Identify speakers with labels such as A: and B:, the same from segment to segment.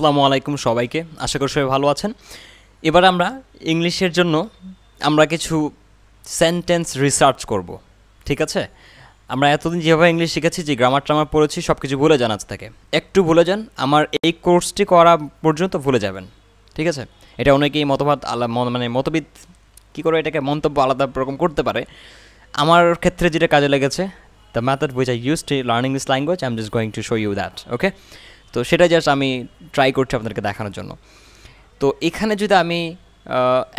A: আসসালামু আলাইকুম সবাইকে আশা করি সবাই ভালো আছেন এবার আমরা ইংলিশের জন্য আমরা কিছু সেন্টেন্স রিসার্চ করব ঠিক আছে আমরা এতদিন যেভাবে ইংলিশ শিখেছি যে গ্রামার ট্রামার পড়েছি সব কিছু ভুলে জানাতে থাকে একটু ভুলে যান আমার এই কোর্সটি করা পর্যন্ত ভুলে যাবেন ঠিক আছে এটা অনেকেই মতবাদ আলা মানে মতবিদ কী করে এটাকে মন্তব্য আলাদা রকম করতে পারে আমার ক্ষেত্রে যেটা কাজে লেগেছে the method which I use to learning this language I am just going to show you that okay তো সেটা জাস্ট আমি ট্রাই করছি আপনাদেরকে দেখানোর জন্য তো এখানে যদি আমি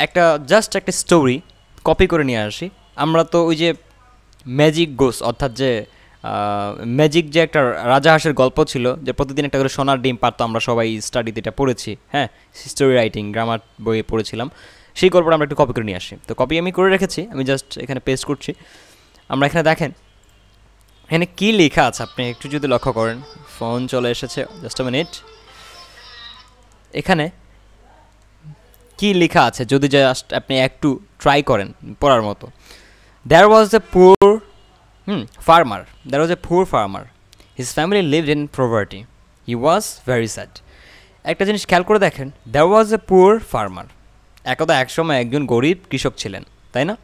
A: একটা জাস্ট একটা স্টোরি কপি করে নিয়ে আসি আমরা তো ওই যে ম্যাজিক গোস অর্থাৎ যে ম্যাজিক যে একটা রাজা হাঁসের গল্প ছিল যে প্রতিদিন একটা করে সোনার ডিম পারতো আমরা সবাই স্টাডিতে এটা পড়েছি হ্যাঁ স্টোরি রাইটিং গ্রামার বইয়ে পড়েছিলাম সেই গল্পটা আমরা একটু কপি করে নিয়ে আসি তো কপি আমি করে রেখেছি আমি জাস্ট এখানে পেস্ট করছি আমরা এখানে দেখেন এখানে কী লেখা আছে আপনি একটু যদি লক্ষ্য করেন ফোন চলে এসেছে জাস্ট মিনিট এখানে কি লেখা আছে যদি জাস্ট আপনি একটু ট্রাই করেন পড়ার মতো দ্যার ওয়াজ এ পুর হুম farmer there was a poor farmer his family lived in poverty he was very sad একটা জিনিস খেয়াল করে দেখেন there was a poor farmer একদা একসময় একজন গরিব কৃষক ছিলেন তাই না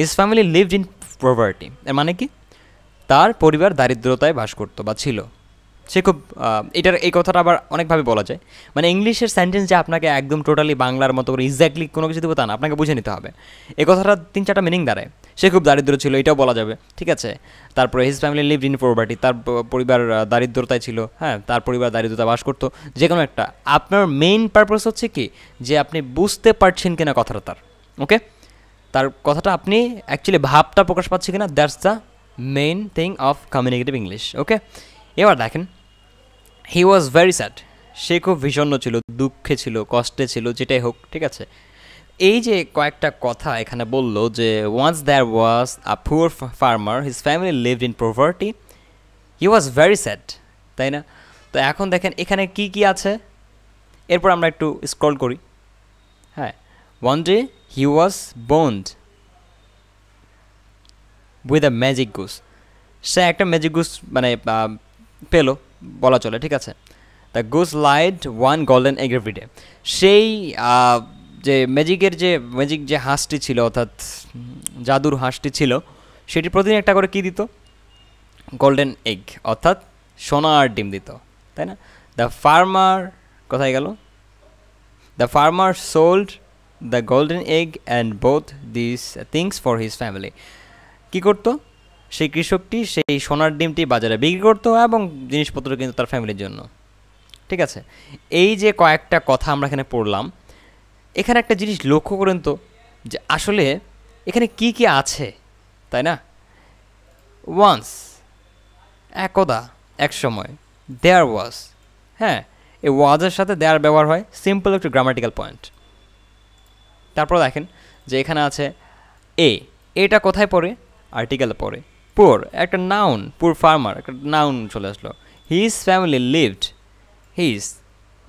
A: his family lived in poverty এর মানে কি তার পরিবার দারিদ্রতায় বাস করতো বা ছিল সে খুব এটার এই কথাটা আবার অনেকভাবে বলা যায় মানে ইংলিশের সেন্টেন্স যে আপনাকে একদম টোটালি বাংলার মতো করে এক্স্যাক্টলি কোনো কিছু দেবো তা না আপনাকে বুঝে নিতে হবে এই কথাটা তিন চারটা মিনিং দাঁড়ায় সে খুব দারিদ্র ছিল এটাও বলা যাবে ঠিক আছে তারপরে his family live in property তার পরিবার দারিদ্রতায় ছিল হ্যাঁ তার পরিবার দারিদ্রতা বাস করতো যে কোনো একটা আপনার মেইন পারপাস হচ্ছে কি যে আপনি বুঝতে পারছেন কিনা কথাটা তার ওকে তার কথাটা আপনি অ্যাকচুয়ালি ভাবটা প্রকাশ পাচ্ছে কিনা that's the main thing of communicative English okay এবার দেখেন হি ওয়াজ ভেরি স্যাড সে খুব ভীষণ ছিল দুঃখে ছিল কষ্টে ছিল যেটাই হোক ঠিক আছে এই যে কয়েকটা কথা এখানে বলল যে once there was a poor farmer his family lived in poverty he was very sad তাই না তো এখন দেখেন এখানে কি কি আছে এরপর আমরা একটু স্ক্রল করি হ্যাঁ one day he was bond with a magic goose সে একটা ম্যাজিক গুস মানে পেলো বলা চলে ঠিক আছে the goose laid one golden egg everyday সেই যে ম্যাজিকের যে ম্যাজিক যে হাঁসটি ছিল অর্থাৎ জাদুর হাঁসটি ছিল সেটি প্রতিদিন একটা করে কী দিত গোল্ডেন এগ অর্থাৎ সোনার ডিম দিত তাই না দ্য ফার্মার কোথায় গেল the farmer sold the golden egg and both this things for his family কি করত সেই কৃষকটি সেই সোনার ডিমটি বাজারে বিক্রি করত এবং জিনিসপত্র কিন্তু তার ফ্যামিলির জন্য ঠিক আছে এই যে কয়েকটা কথা আমরা এখানে পড়লাম এখানে একটা জিনিস লক্ষ্য করেন তো যে আসলে এখানে কি কি আছে তাই না ওয়ান্স একদা এক সময় দেয়ার ওয়াজ হ্যাঁ এই ওয়াজের সাথে দেয়ার ব্যবহার হয় সিম্পল একটু গ্রামাটিক্যাল পয়েন্ট তারপর দেখেন যে এখানে আছে এ এটা কোথায় পড়ে আর্টিকেল পরে পুর একটা নাউন পুর ফার্মার একটা নাউন চলে আসলো হিজ ফ্যামিলি লিভড হিজ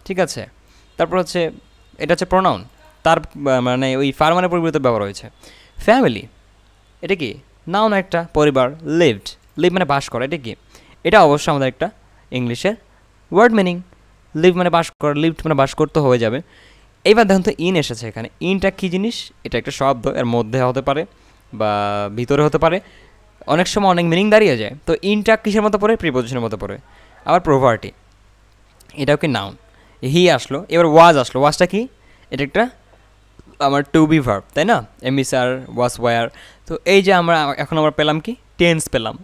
A: ঠিক আছে তারপর হচ্ছে এটা হচ্ছে প্রোনাউন তার মানে ওই ফার্মারের পরিবর্তে ব্যবহার হয়েছে ফ্যামিলি এটা কি নাউন একটা পরিবার লিভড লিভ মানে বাস করা এটা কি এটা অবশ্য আমাদের একটা ইংলিশের ওয়ার্ড মিনিং লিভ মানে বাস করা লিভড মানে বাস করতে হয়ে যাবে এবার দেখুন তো ইন এসেছে এখানে ইনটা কী জিনিস এটা একটা শব্দ এর মধ্যে হতে পারে বা ভিতরে হতে পারে অনেক সময় অনেক মিনিং দাঁড়িয়ে যায় তো ইনটা কিসের মতো পড়ে প্রিপোজিশনের মতো পড়ে আবার প্রোভার্টি এটাও কি নাউন হি আসলো এবার ওয়াজ আসলো ওয়াজটা কি এটা একটা আমার টু বি ভার্ব তাই না এমিসার আর ওয়াস ওয়ার তো এই যে আমরা এখন আমরা পেলাম কি টেন্স পেলাম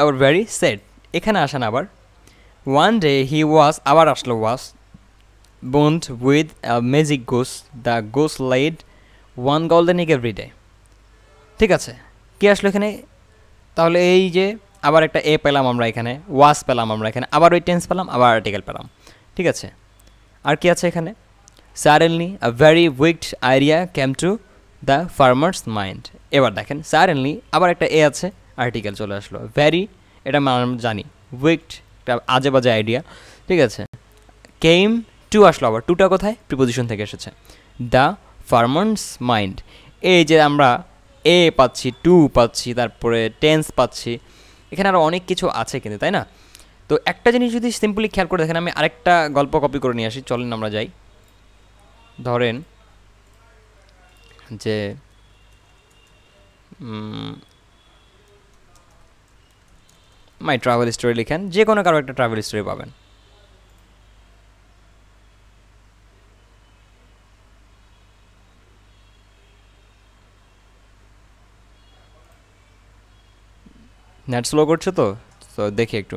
A: আবার ভ্যারি সেড এখানে আসেন আবার ওয়ান ডে হি ওয়াজ আবার আসলো was bond with magic goose the goose laid one golden egg every day ঠিক আছে কে আসলো এখানে তাহলে এই যে আবার একটা এ পেলাম আমরা এখানে ওয়াস পেলাম আমরা এখানে আবার ওই টেন্স পেলাম আবার আর্টিকেল পেলাম ঠিক আছে আর কি আছে এখানে suddenly a very wicked idea came to the farmer's mind এবার দেখেন সারেনলি আবার একটা এ আছে আর্টিকেল চলে আসলো ভ্যারি এটা মানে আমরা জানি উইকড একটা আজে বাজে আইডিয়া ঠিক আছে কেম টু আসলো আবার টুটা কোথায় প্রিপোজিশন থেকে এসেছে দ্য ফার্মার্স মাইন্ড এই যে আমরা এ পাচ্ছি টু পাচ্ছি তারপরে টেন্স পাচ্ছি এখানে আরও অনেক কিছু আছে কিন্তু তাই না তো একটা জিনিস যদি সিম্পলি খেয়াল করে দেখেন আমি আরেকটা গল্প কপি করে নিয়ে আসি চলেন আমরা যাই ধরেন যে মাই ট্রাভেল স্টোরি লিখেন যে কোনো কারো একটা ট্রাভেল স্টোরি পাবেন নেট স্লো করছে তো তো দেখি একটু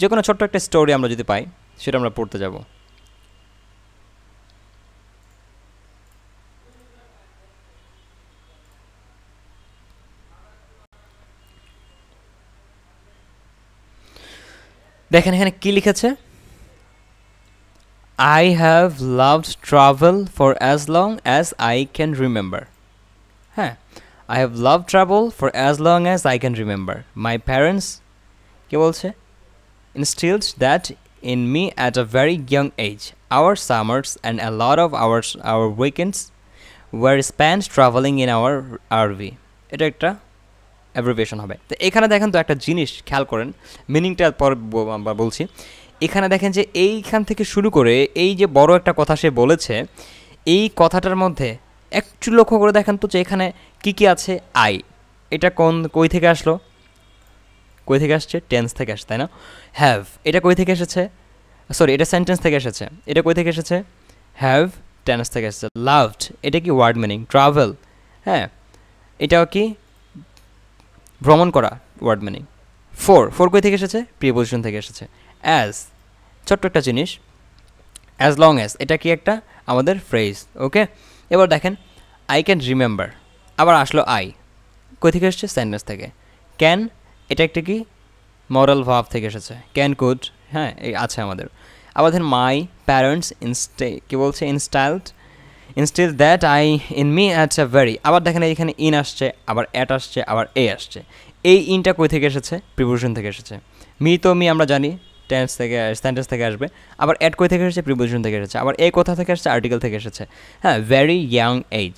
A: যে কোনো ছোট্ট একটা স্টোরি আমরা যদি পাই সেটা আমরা পড়তে যাব দেখেন এখানে কি লিখেছে I have love travel for as long as I can remember হ্যাঁ I have love travel for as long as I can remember my parents কে বলছে instilled that in me at a very young age our summers and a lot of hours our weekends were spent travelling in our RV এটা একটা abbreviation হবে তো এখানে দেখেন তো একটা জিনিস খেয়াল করেন মিনিংটা পর বলছি এখানে দেখেন যে এইখান থেকে শুরু করে এই যে বড় একটা কথা সে বলেছে এই কথাটার মধ্যে একটু লক্ষ্য করে দেখেন তো যে এখানে কী কী আছে আই এটা কোন কই থেকে আসলো কই থেকে আসছে টেন্স থেকে আসছে তাই না হ্যাভ এটা কই থেকে এসেছে সরি এটা সেন্টেন্স থেকে এসেছে এটা কই থেকে এসেছে হ্যাভ টেন্স থেকে এসেছে লাভড এটা কি ওয়ার্ড মিনিং ট্রাভেল হ্যাঁ এটাও কি ভ্রমণ করা ওয়ার্ড মিনিং ফোর ফোর কই থেকে এসেছে প্রিপোজিশন থেকে এসেছে অ্যাজ ছোট্ট একটা জিনিস অ্যাজ লং অ্যাজ এটা কি একটা আমাদের ফ্রেজ ওকে এবার দেখেন আই ক্যান রিমেম্বার আবার আসলো আই কই থেকে এসছে সেন্টেন্স থেকে ক্যান এটা একটা কি মরাল ভাব থেকে এসেছে ক্যান কুড হ্যাঁ এই আছে আমাদের আবার ধরেন মাই প্যারেন্টস ইনস্টে কী বলছে instilled instil that I in me at a very আবার দেখেন এখানে ইন আসছে আবার অ্যাট আসছে আবার এ আসছে এই ইনটা কই থেকে এসেছে প্রিপোজিশন থেকে এসেছে মি তো মি আমরা জানি টেন্স থেকে স্ট্যান্ডার্স থেকে আসবে আবার অ্যাড কই থেকে এসেছে প্রিপোজিশন থেকে এসেছে আবার এ কথা থেকে এসেছে আর্টিকেল থেকে এসেছে হ্যাঁ ভেরি ইয়াং এজ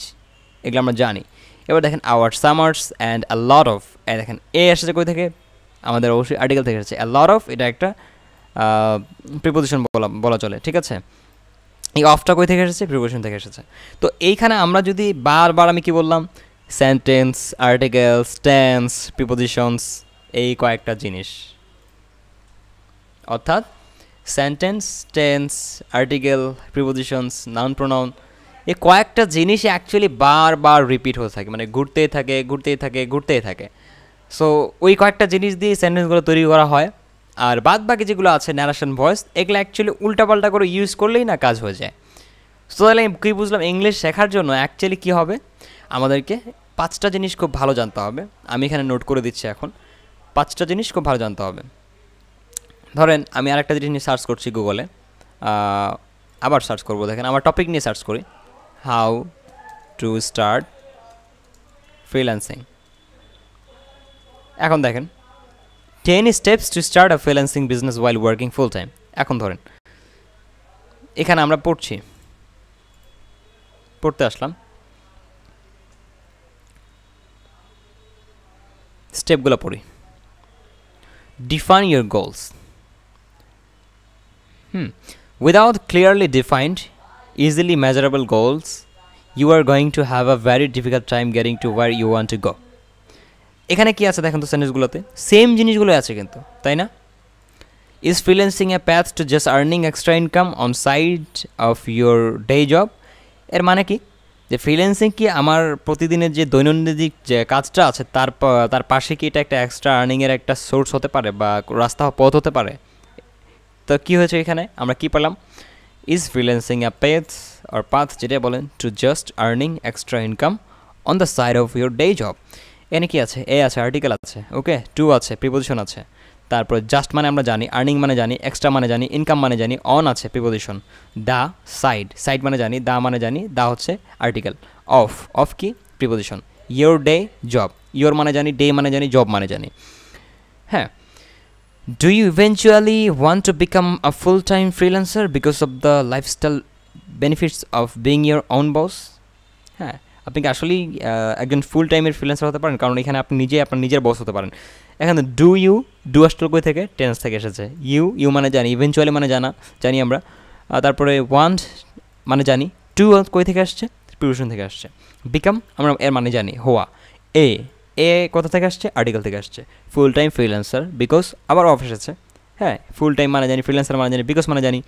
A: এগুলো আমরা জানি এবার দেখেন our summers and a lot of দেখেন এ এসেছে কই থেকে আমাদের অবশ্যই আর্টিকেল থেকে এসেছে আ লট অফ এটা একটা প্রিপোজিশন বলা বলা চলে ঠিক আছে এই অফটা কই থেকে এসেছে প্রিপোজিশন থেকে এসেছে তো এইখানে আমরা যদি বারবার আমি কি বললাম সেন্টেন্স আর্টিকেলস টেন্স প্রিপোজিশনস এই কয়েকটা জিনিস অর্থাৎ sentence tense article prepositions noun pronoun এই কয়েকটা জিনিস অ্যাকচুয়ালি বারবার রিপিট হয়ে থাকে মানে ঘুরতেই থাকে ঘুরতেই থাকে ঘুরতেই থাকে সো ওই কয়েকটা জিনিস দিয়ে সেন্টেন্সগুলো তৈরি করা হয় আর বাদ বাকি যেগুলো আছে ন্যারেশন ভয়েস এগুলো অ্যাকচুয়ালি উল্টাপাল্টা করে ইউজ করলেই না কাজ হয়ে যায় সো তাহলে আমি কী বুঝলাম ইংলিশ শেখার জন্য অ্যাকচুয়ালি কী হবে আমাদেরকে পাঁচটা জিনিস খুব ভালো জানতে হবে আমি এখানে নোট করে দিচ্ছি এখন পাঁচটা জিনিস খুব ভালো জানতে হবে ধরেন আমি আরেকটা জিনিস নিয়ে সার্চ করছি গুগলে আবার সার্চ করব দেখেন আমার টপিক নিয়ে সার্চ করি হাউ টু স্টার্ট ফ্রিল্যান্সিং এখন দেখেন ten steps to start a freelancing business while working full time এখন ধরেন এখানে আমরা পড়ছি পড়তে আসলাম স্টেপগুলো পড়ি define your goals Hmm. Without clearly defined, easily measurable goals, you are going to have a very difficult time getting to where you want to go. এখানে কি আছে দেখেন তো সেন্টেন্সগুলোতে সেম জিনিসগুলো আছে কিন্তু তাই না is freelancing a path to just earning extra income on side of your day job এর মানে কি যে ফ্রিল্যান্সিং কি আমার প্রতিদিনের যে দৈনন্দিন যে কাজটা আছে তার তার পাশে কি এটা একটা এক্সট্রা আর্নিংয়ের একটা সোর্স হতে পারে বা রাস্তা পথ হতে পারে তো কী হয়েছে এখানে আমরা কি পেলাম ইজ ফ্রিল্যান্সিং অ্যা পেথ আর পাথ যেটা বলেন to just earning extra income on the side of your day job এনে কি আছে এ আছে আর্টিকেল আছে ওকে টু আছে প্রিপোজিশন আছে তারপর জাস্ট মানে আমরা জানি আর্নিং মানে জানি এক্সট্রা মানে জানি ইনকাম মানে জানি অন আছে প্রিপোজিশন দ্য সাইড সাইড মানে জানি দা মানে জানি দা হচ্ছে আর্টিকেল অফ অফ কি preposition your day job your মানে জানি ডে মানে জানি জব মানে জানি হ্যাঁ do you eventually want to become a full-time freelancer because of the lifestyle benefits of being your own boss? হ্যাঁ আপনি কি আসলেই একজন ফুল টাইমের ফ্রিল্যান্সার হতে পারেন কারণ এখানে আপনি নিজে আপনার নিজের বস হতে পারেন এখানে ডু ইউ ডু আসল কই থেকে টেন্স থেকে এসেছে ইউ ইউ মানে জানি ইভেনচুয়ালি মানে জানা জানি আমরা তারপরে ওয়ান মানে জানি টু কই থেকে আসছে প্রিপারেশন থেকে আসছে বিকাম আমরা এর মানে জানি হোয়া এ এ কোথা থেকে আসছে আর্টিকেল থেকে আসছে ফুল টাইম ফ্রিল্যান্সার বিকজ আবার অফ এসেছে হ্যাঁ ফুল টাইম মানে জানি ফ্রিল্যান্সার মানে জানি বিকজ মানে জানি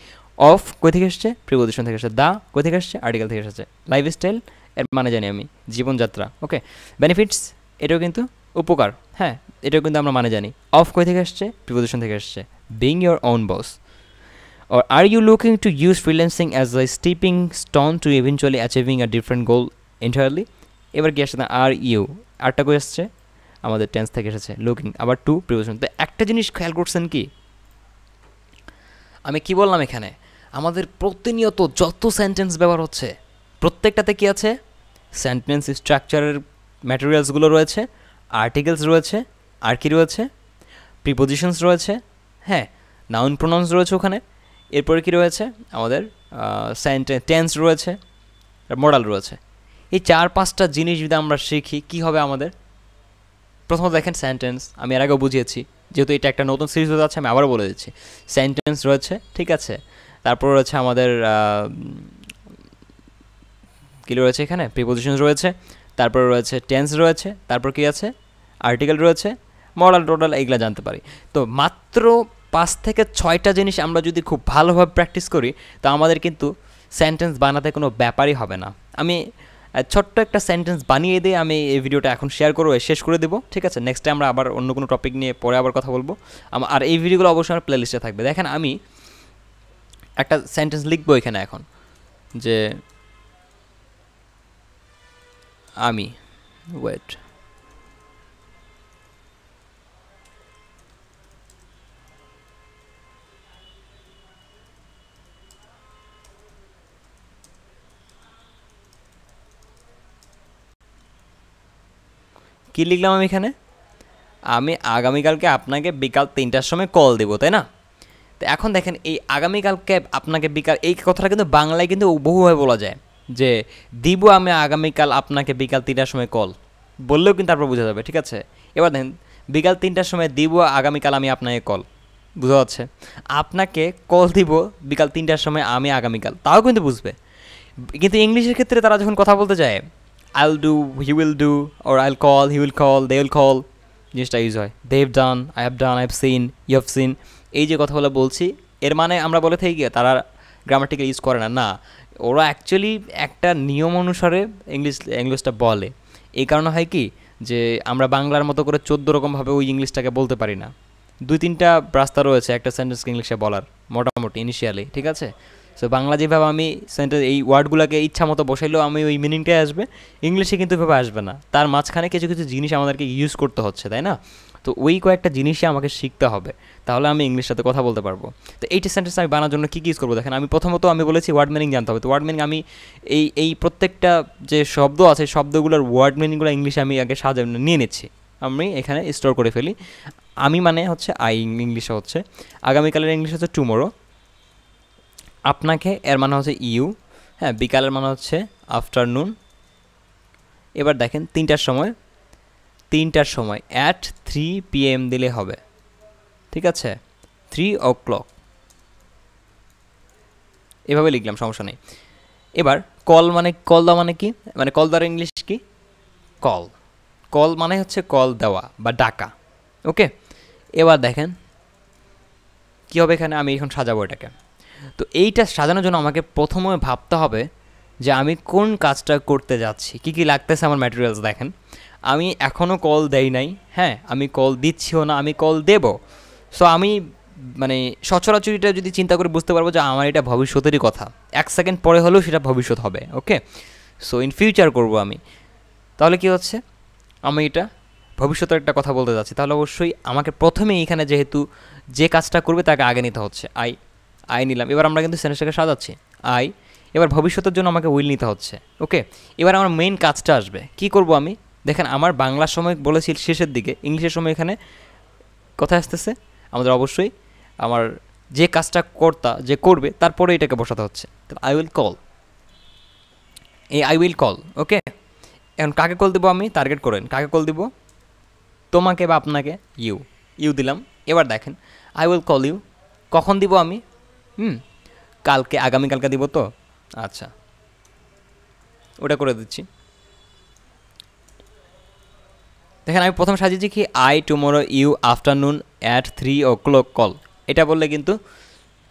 A: অফ কই থেকে আসছে প্রিপোজিশন থেকে আসছে দা কোথা থেকে আসছে আর্টিকেল থেকে লাইফ লাইফস্টাইল এর মানে জানি আমি জীবনযাত্রা ওকে বেনিফিটস এটাও কিন্তু উপকার হ্যাঁ এটাও কিন্তু আমরা মানে জানি অফ কই থেকে আসছে প্রিপোজিশন থেকে আসছে being your own boss or are you looking to use freelancing as a stepping stone to eventually achieving a different goal এবার কি আসছে না আর ইউ আরেকটা কই আসছে আমাদের টেন্স থেকে এসেছে লুকিং আবার টু প্রিপোজিশন তো একটা জিনিস খেয়াল করছেন কি আমি কি বললাম এখানে আমাদের প্রতিনিয়ত যত সেন্টেন্স ব্যবহার হচ্ছে প্রত্যেকটাতে কি আছে সেন্টেন্স স্ট্রাকচারের ম্যাটেরিয়ালসগুলো রয়েছে আর্টিকেলস রয়েছে আর কি রয়েছে প্রিপোজিশনস রয়েছে হ্যাঁ নাউন প্রোনাউন্স রয়েছে ওখানে এরপরে কি রয়েছে আমাদের সেন্টেন্স টেন্স রয়েছে মডাল রয়েছে এই চার পাঁচটা জিনিস যদি আমরা শিখি কি হবে আমাদের প্রথমত দেখেন সেন্টেন্স আমি এর আগেও বুঝিয়েছি যেহেতু এটা একটা নতুন সিরিজ হতে যাচ্ছে আমি আবারও বলে দিচ্ছি সেন্টেন্স রয়েছে ঠিক আছে তারপর রয়েছে আমাদের কী রয়েছে এখানে প্রিপোজিশন রয়েছে তারপর রয়েছে টেন্স রয়েছে তারপর কি আছে আর্টিকেল রয়েছে মডাল টোডাল এইগুলো জানতে পারি তো মাত্র পাঁচ থেকে ছয়টা জিনিস আমরা যদি খুব ভালোভাবে প্র্যাকটিস করি তো আমাদের কিন্তু সেন্টেন্স বানাতে কোনো ব্যাপারই হবে না আমি ছোট্ট একটা সেন্টেন্স বানিয়ে দিয়ে আমি এই ভিডিওটা এখন শেয়ার করবো শেষ করে দেবো ঠিক আছে নেক্সট টাইম আমরা আবার অন্য কোনো টপিক নিয়ে পরে আবার কথা বলবো আর এই ভিডিওগুলো অবশ্যই আমার প্লেলিস্টে থাকবে দেখেন আমি একটা সেন্টেন্স লিখবো এখানে এখন যে আমি ওয়েট কি লিখলাম আমি এখানে আমি আগামীকালকে আপনাকে বিকাল তিনটার সময় কল দেবো তাই না তো এখন দেখেন এই আগামীকালকে আপনাকে বিকাল এই কথাটা কিন্তু বাংলায় কিন্তু বহুভাবে বলা যায় যে দিব আমি আগামীকাল আপনাকে বিকাল তিনটার সময় কল বললেও কিন্তু তারপর বোঝা যাবে ঠিক আছে এবার দেখেন বিকাল তিনটার সময় দিব আগামীকাল আমি আপনাকে কল বোঝা যাচ্ছে আপনাকে কল দিব বিকাল তিনটার সময় আমি আগামীকাল তাও কিন্তু বুঝবে কিন্তু ইংলিশের ক্ষেত্রে তারা যখন কথা বলতে যায় I'll do he will do or I'll call he will call they will call জিনিসটা ইউজ হয় they have done I have done I have seen you have seen এই যে কথাগুলো বলছি এর মানে আমরা বলে থাকি তারা গ্রামাটিক্যাল ইউজ করে না না ওরা অ্যাকচুয়ালি একটা নিয়ম অনুসারে ইংলিশ ইংলিশটা বলে এই কারণে হয় কি যে আমরা বাংলার মতো করে চোদ্দো রকমভাবে ওই ইংলিশটাকে বলতে পারি না দুই তিনটা রাস্তা রয়েছে একটা সেন্টেন্সকে ইংলিশে বলার মোটামুটি ইনিশিয়ালি ঠিক আছে সো বাংলা যেভাবে আমি সেন্টেন্স এই ওয়ার্ডগুলোকে ইচ্ছা মতো বসাইলেও আমি ওই মিনিংটাই আসবে ইংলিশে কিন্তু এভাবে আসবে না তার মাঝখানে কিছু কিছু জিনিস আমাদেরকে ইউজ করতে হচ্ছে তাই না তো ওই কয়েকটা জিনিসই আমাকে শিখতে হবে তাহলে আমি ইংলিশ সাথে কথা বলতে পারবো তো এইটা সেন্টেন্স আমি বানানোর জন্য কী কী ইউজ করবো দেখেন আমি প্রথমত আমি বলেছি ওয়ার্ড মিনিং জানতে হবে তো ওয়ার্ড মিনিং আমি এই এই প্রত্যেকটা যে শব্দ আছে শব্দগুলোর ওয়ার্ড মিনিংগুলো ইংলিশে আমি আগে সাজানো নিয়ে নিচ্ছি আমি এখানে স্টোর করে ফেলি আমি মানে হচ্ছে আই ইংলিশে হচ্ছে আগামীকালের ইংলিশ হচ্ছে টুমোরো আপনাকে এর মানে হচ্ছে ইউ হ্যাঁ বিকালের মানে হচ্ছে আফটারনুন এবার দেখেন তিনটার সময় তিনটার সময় অ্যাট থ্রি পিএম দিলে হবে ঠিক আছে থ্রি ও ক্লক এভাবে লিখলাম সমস্যা নেই এবার কল মানে কল দেওয়া মানে কি মানে কল দেওয়ার ইংলিশ কি কল কল মানে হচ্ছে কল দেওয়া বা ডাকা ওকে এবার দেখেন কী হবে এখানে আমি এখন সাজাবো এটাকে তো এইটা সাজানোর জন্য আমাকে প্রথমে ভাবতে হবে যে আমি কোন কাজটা করতে যাচ্ছি কি কি লাগতেছে আমার ম্যাটেরিয়ালস দেখেন আমি এখনও কল দেই নাই হ্যাঁ আমি কল দিচ্ছিও না আমি কল দেব সো আমি মানে সচরাচরিটা যদি চিন্তা করে বুঝতে পারবো যে আমার এটা ভবিষ্যতেরই কথা এক সেকেন্ড পরে হলেও সেটা ভবিষ্যৎ হবে ওকে সো ইন ফিউচার করব আমি তাহলে কি হচ্ছে আমি এটা ভবিষ্যতের একটা কথা বলতে যাচ্ছি তাহলে অবশ্যই আমাকে প্রথমে এখানে যেহেতু যে কাজটা করবে তাকে আগে নিতে হচ্ছে আই আই নিলাম এবার আমরা কিন্তু সেন্টেন্সটাকে সাজাচ্ছি আই এবার ভবিষ্যতের জন্য আমাকে উইল নিতে হচ্ছে ওকে এবার আমার মেইন কাজটা আসবে কি করব আমি দেখেন আমার বাংলার সময় বলেছি শেষের দিকে ইংলিশের সময় এখানে কথা আসতেছে আমাদের অবশ্যই আমার যে কাজটা কর্তা যে করবে তারপরে এটাকে বসাতে হচ্ছে আই উইল কল এই আই উইল কল ওকে এখন কাকে কল দেবো আমি টার্গেট করেন কাকে কল দিব তোমাকে বা আপনাকে ইউ ইউ দিলাম এবার দেখেন আই উইল কল ইউ কখন দিব আমি হুম কালকে আগামীকালকে দিব তো আচ্ছা ওটা করে দিচ্ছি দেখেন আমি প্রথম সাজিয়েছি কি I tomorrow you afternoon at three o'clock call এটা বললে কিন্তু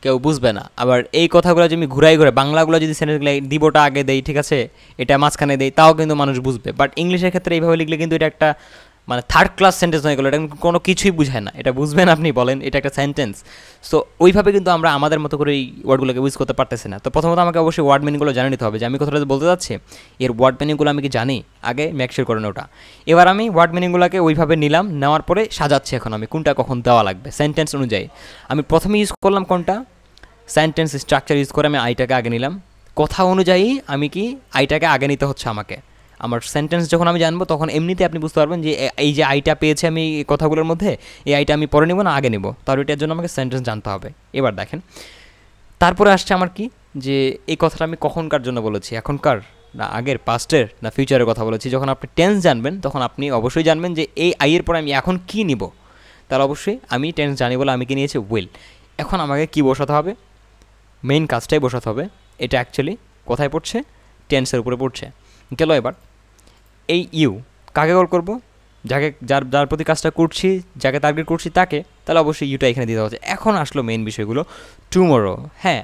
A: কেউ বুঝবে না আবার এই কথাগুলো যদি আমি ঘুরাই ঘুরে বাংলাগুলো যদি সেন্টেন্সগুলো দিবটা আগে দেই ঠিক আছে এটা মাঝখানে দেই তাও কিন্তু মানুষ বুঝবে বাট ইংলিশের ক্ষেত্রে এইভাবে লিখলে কিন্তু এটা একটা মানে থার্ড ক্লাস সেন্টেন্স হয়ে গেলো এটা কোনো কিছুই বুঝায় না এটা বুঝবেন আপনি বলেন এটা একটা সেন্টেন্স সো ওইভাবে কিন্তু আমরা আমাদের মতো করে এই ওয়ার্ডগুলোকে ইউজ করতে পারতেছি না তো প্রথমত আমাকে অবশ্যই ওয়ার্ড মিনিংগুলো জানে নিতে হবে যে আমি কথাটা বলতে চাচ্ছি এর ওয়ার্ড মিনিংগুলো আমি কি জানি আগে ম্যাকশোর করে ওটা এবার আমি ওয়ার্ড মিনিংগুলোকে ওইভাবে নিলাম নেওয়ার পরে সাজাচ্ছি এখন আমি কোনটা কখন দেওয়া লাগবে সেন্টেন্স অনুযায়ী আমি প্রথমে ইউজ করলাম কোনটা সেন্টেন্স স্ট্রাকচার ইউজ করে আমি আইটাকে আগে নিলাম কথা অনুযায়ী আমি কি আইটাকে আগে নিতে হচ্ছে আমাকে আমার সেন্টেন্স যখন আমি জানবো তখন এমনিতে আপনি বুঝতে পারবেন যে এই যে আইটা পেয়েছে আমি এই কথাগুলোর মধ্যে এই আইটা আমি পরে নেব না আগে নেব তার এটার জন্য আমাকে সেন্টেন্স জানতে হবে এবার দেখেন তারপরে আসছে আমার কি যে এই কথাটা আমি কখনকার জন্য বলেছি এখনকার না আগের পাস্টের না ফিউচারের কথা বলেছি যখন আপনি টেন্স জানবেন তখন আপনি অবশ্যই জানবেন যে এই আইয়ের পরে আমি এখন কি নিব তার অবশ্যই আমি টেন্স জানি বলে আমি কি নিয়েছি উইল এখন আমাকে কি বসাতে হবে মেইন কাজটাই বসাতে হবে এটা অ্যাকচুয়ালি কোথায় পড়ছে টেন্সের উপরে পড়ছে গেল এবার এই ইউ কাকে কল করব যাকে যার যার প্রতি কাজটা করছি যাকে টার্গেট করছি তাকে তাহলে অবশ্যই ইউটা এখানে দিতে হচ্ছে এখন আসলো মেন বিষয়গুলো টুমোরো হ্যাঁ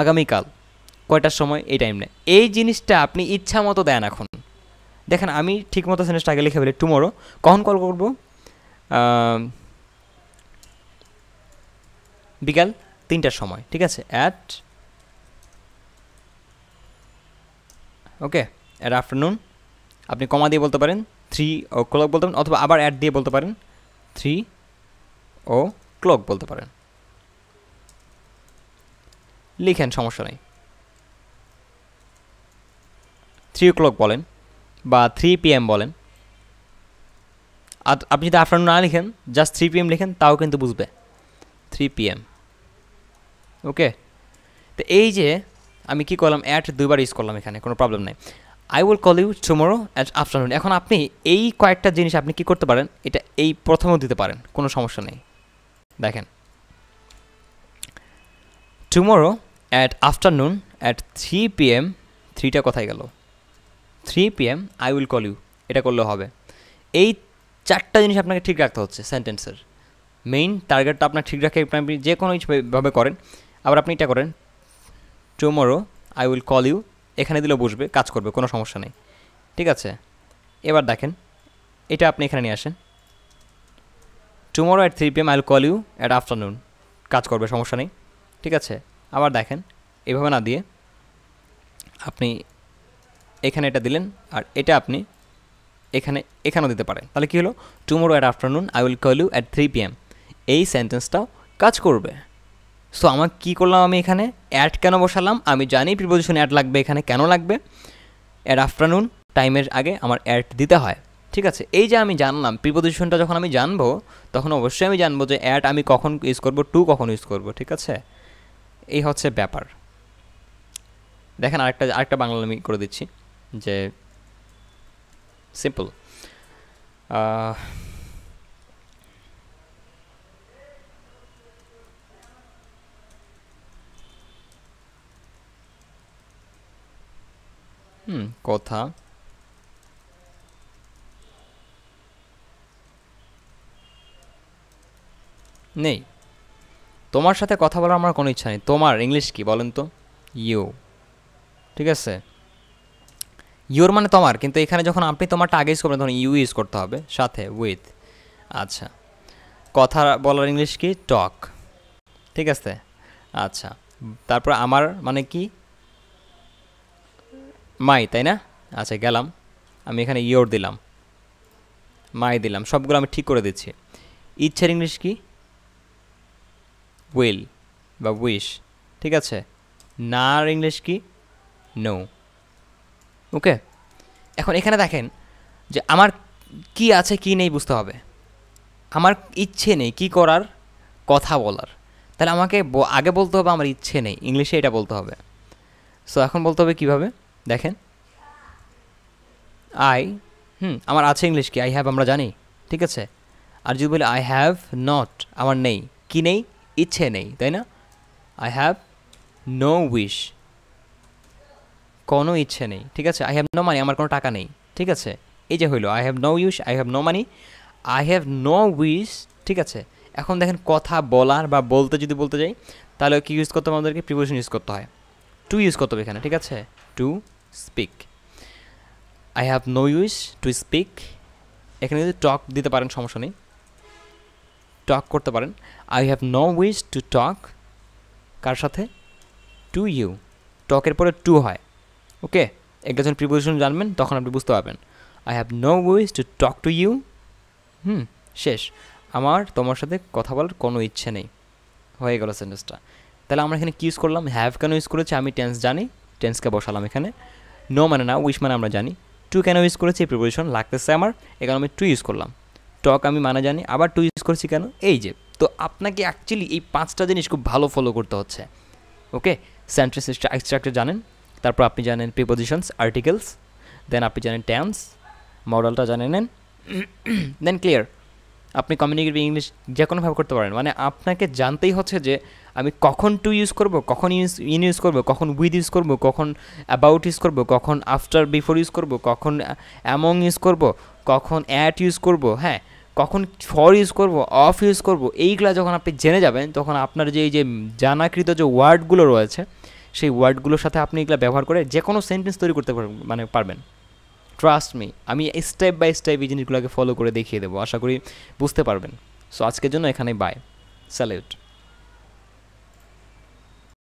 A: আগামীকাল কয়টার সময় এই টাইম নেয় এই জিনিসটা আপনি ইচ্ছা মতো দেন এখন দেখেন আমি ঠিকমতো সেন্টেন্সটা আগে লিখে ফেলি টুমোরো কখন কল করব বিকাল তিনটার সময় ঠিক আছে অ্যাট ওকে অ্যাট আফটারনুন আপনি কমা দিয়ে বলতে পারেন থ্রি ও ক্লক বলতে পারেন অথবা আবার অ্যাড দিয়ে বলতে পারেন থ্রি ও ক্লক বলতে পারেন লিখেন সমস্যা নেই থ্রি ও ক্লক বলেন বা থ্রি পিএম বলেন আর আপনি যদি আফটারনুন না লিখেন জাস্ট থ্রি পিএম লিখেন তাও কিন্তু বুঝবে থ্রি পিএম ওকে তো এই যে আমি কি করলাম অ্যাড দুইবার ইউজ করলাম এখানে কোনো প্রবলেম নাই I will call you tomorrow at afternoon এখন আপনি এই কয়েকটা জিনিস আপনি কি করতে পারেন এটা এই প্রথমেও দিতে পারেন কোনো সমস্যা নেই দেখেন tomorrow at afternoon at three P M থ্রিটা কোথায় গেল three P M I will call you এটা করলে হবে এই চারটা জিনিস আপনাকে ঠিক রাখতে হচ্ছে সেন্টেন্সের মেইন টার্গেটটা আপনার ঠিক রাখে আপনি যে কোনো ভাবে করেন আবার আপনি এটা করেন tomorrow I will call you এখানে দিলেও বসবে কাজ করবে কোনো সমস্যা নেই ঠিক আছে এবার দেখেন এটা আপনি এখানে নিয়ে আসেন tomorrow at three PM I'll call you at afternoon কাজ করবে সমস্যা নেই ঠিক আছে আবার দেখেন এভাবে না দিয়ে আপনি এখানে এটা দিলেন আর এটা আপনি এখানে এখানেও দিতে পারেন তাহলে কী হলো tomorrow at afternoon I will call you at three PM এই সেন্টেন্সটাও কাজ করবে সো আমার কি করলাম আমি এখানে অ্যাড কেন বসালাম আমি জানি প্রিপোজিশন অ্যাড লাগবে এখানে কেন লাগবে অ্যাড আফটারনুন টাইমের আগে আমার অ্যাড দিতে হয় ঠিক আছে এই যে আমি জানলাম প্রিপোজিশনটা যখন আমি জানবো তখন অবশ্যই আমি জানবো যে অ্যাড আমি কখন ইউজ করবো টু কখন ইউজ করবো ঠিক আছে এই হচ্ছে ব্যাপার দেখেন আরেকটা আরেকটা বাংলা আমি করে দিচ্ছি যে সিম্পল হুম hmm. কথা নেই তোমার সাথে কথা বলার আমার কোনো ইচ্ছা নেই তোমার ইংলিশ কি বলেন তো ইউ ঠিক আছে ইউর মানে তোমার কিন্তু এখানে যখন আপনি তোমারটা আগে ইউজ করবেন তখন ইউ ইউজ করতে হবে সাথে উইথ আচ্ছা কথা বলার ইংলিশ কি টক ঠিক আছে আচ্ছা তারপর আমার মানে কি মাই তাই না আচ্ছা গেলাম আমি এখানে ইয়োর দিলাম মাই দিলাম সবগুলো আমি ঠিক করে দিচ্ছি ইচ্ছার ইংলিশ কি উইল বা উইশ ঠিক আছে না আর ইংলিশ কি নো ওকে এখন এখানে দেখেন যে আমার কি আছে কি নেই বুঝতে হবে আমার ইচ্ছে নেই কি করার কথা বলার তাহলে আমাকে আগে বলতে হবে আমার ইচ্ছে নেই ইংলিশে এটা বলতে হবে সো এখন বলতে হবে কীভাবে দেখেন আই হুম আমার আছে ইংলিশ কি আই হ্যাভ আমরা জানি ঠিক আছে আর যদি বলি আই হ্যাভ নট আমার নেই কি নেই ইচ্ছে নেই তাই না আই হ্যাভ নো উইশ কোনো ইচ্ছে নেই ঠিক আছে আই হ্যাভ নো মানি আমার কোনো টাকা নেই ঠিক আছে এই যে হইলো I have no use I have no money I have no wish ঠিক আছে এখন দেখেন কথা বলার বা বলতে যদি বলতে যাই তাহলে কি ইউজ করতে হবে আমাদেরকে প্রিপোজিশন ইউজ করতে হয় টু ইউজ করতে হবে এখানে ঠিক আছে to speak I have no use to speak এখানে যদি টক দিতে পারেন সমস্যা নেই টক করতে পারেন I have no wish to talk কার সাথে টু ইউ টকের পরে টু হয় ওকে একটা যখন প্রিপোজিশন জানবেন তখন আপনি বুঝতে পারবেন I have no wish to talk to you হুম শেষ আমার তোমার সাথে কথা বলার কোনো ইচ্ছে নেই হয়ে গেল সেন্টেন্সটা তাহলে আমরা এখানে কি ইউজ করলাম হ্যাভ কেন ইউজ করেছি আমি টেন্স জানি টেন্সকে বসালাম এখানে নো মানে না উইশ মানে আমরা জানি টু কেন ইউজ করেছি এই প্রিপোজিশন লাগতেছে আমার এখানে আমি টু ইউজ করলাম টক আমি মানে জানি আবার টু ইউজ করেছি কেন এই যে তো আপনাকে অ্যাকচুয়ালি এই পাঁচটা জিনিস খুব ভালো ফলো করতে হচ্ছে ওকে সেন্ট্রেস স্ট্রাকচার জানেন তারপর আপনি জানেন প্রিপোজিশনস আর্টিকেলস দেন আপনি জানেন ট্যান্স মডেলটা জানে নেন দেন ক্লিয়ার আপনি কমিউনিকেটিভ ইংলিশ যে কোনোভাবে করতে পারেন মানে আপনাকে জানতেই হচ্ছে যে আমি কখন টু ইউজ করব কখন ইউজ ইন ইউজ করব কখন উইথ ইউজ করব কখন অ্যাবাউট ইউজ করব কখন আফটার বিফোর ইউজ করব কখন অ্যামং ইউজ করব কখন অ্যাট ইউজ করব হ্যাঁ কখন ফর ইউজ করব অফ ইউজ করব এইগুলো যখন আপনি জেনে যাবেন তখন আপনার যে এই যে জানাকৃত যে ওয়ার্ডগুলো রয়েছে সেই ওয়ার্ডগুলোর সাথে আপনি এগুলো ব্যবহার করে যে কোনো সেন্টেন্স তৈরি করতে পারবেন মানে পারবেন ট্রাস্ট মি আমি স্টেপ বাই স্টেপ এই জিনিসগুলোকে ফলো করে দেখিয়ে দেবো আশা করি বুঝতে পারবেন সো আজকের জন্য এখানে বাই স্যালিউট